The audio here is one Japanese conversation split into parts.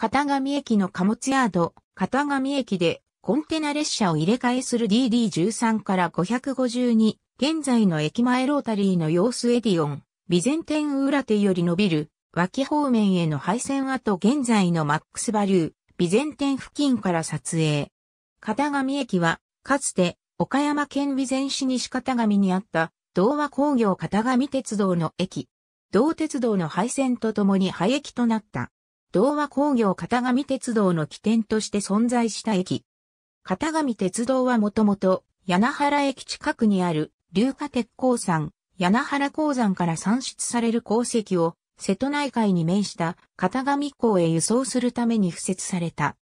片上駅の貨物ヤード、片上駅でコンテナ列車を入れ替えする DD13 から552、現在の駅前ロータリーの様子エディオン、備前天浦手より伸びる、脇方面への配線跡現在のマックスバリュー、備前天付近から撮影。片上駅は、かつて、岡山県備前市西片上にあった、道和工業片上鉄道の駅。同鉄道の廃線とともに廃駅となった。童和工業片上鉄道の起点として存在した駅。片上鉄道はもともと、柳原駅近くにある、硫化鉄鉱山、柳原鉱山から産出される鉱石を、瀬戸内海に面した片上港へ輸送するために付設された。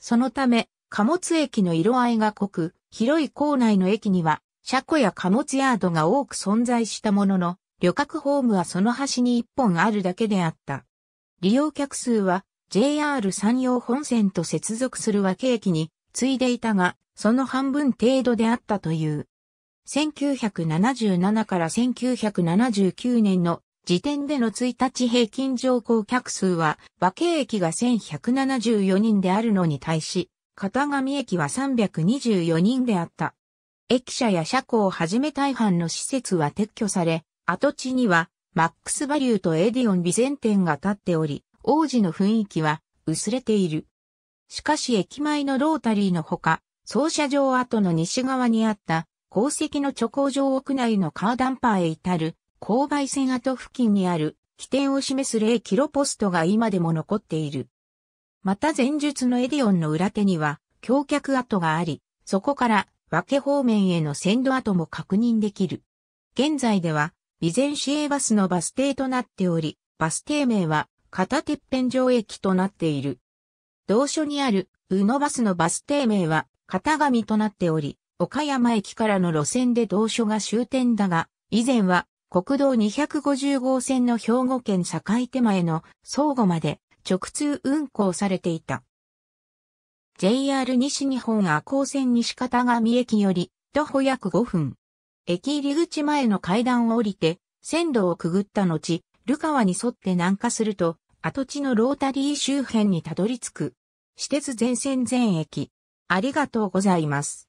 そのため、貨物駅の色合いが濃く、広い構内の駅には、車庫や貨物ヤードが多く存在したものの、旅客ホームはその端に一本あるだけであった。利用客数は JR 山陽本線と接続する和気駅に次いでいたが、その半分程度であったという。1977から1979年の時点での1日平均乗降客数は、和慶駅が1174人であるのに対し、片上駅は324人であった。駅舎や車庫をはじめ大半の施設は撤去され、跡地にはマックスバリューとエディオン・備前店が立っており、王子の雰囲気は薄れている。しかし駅前のロータリーのほか、操車場跡の西側にあった鉱石の貯鉱場屋内のカーダンパーへ至る勾配線跡付近にある起点を示す0キロポストが今でも残っている。また前述のエディオンの裏手には橋脚跡があり、そこから分け方面への線路跡も確認できる。現在では備前市営バスのバス停となっており、バス停名は片鉄辺城駅となっている。同所にある宇野バスのバス停名は片上となっており、岡山駅からの路線で同所が終点だが、以前は国道250号線の兵庫県境手前の相互まで直通運行されていた。JR 西日本赤高線西片上駅より徒歩約5分、駅入り口前の階段を降りて、線路をくぐった後、ルカワに沿って南下すると、跡地のロータリー周辺にたどり着く。私鉄全線全駅。ありがとうございます。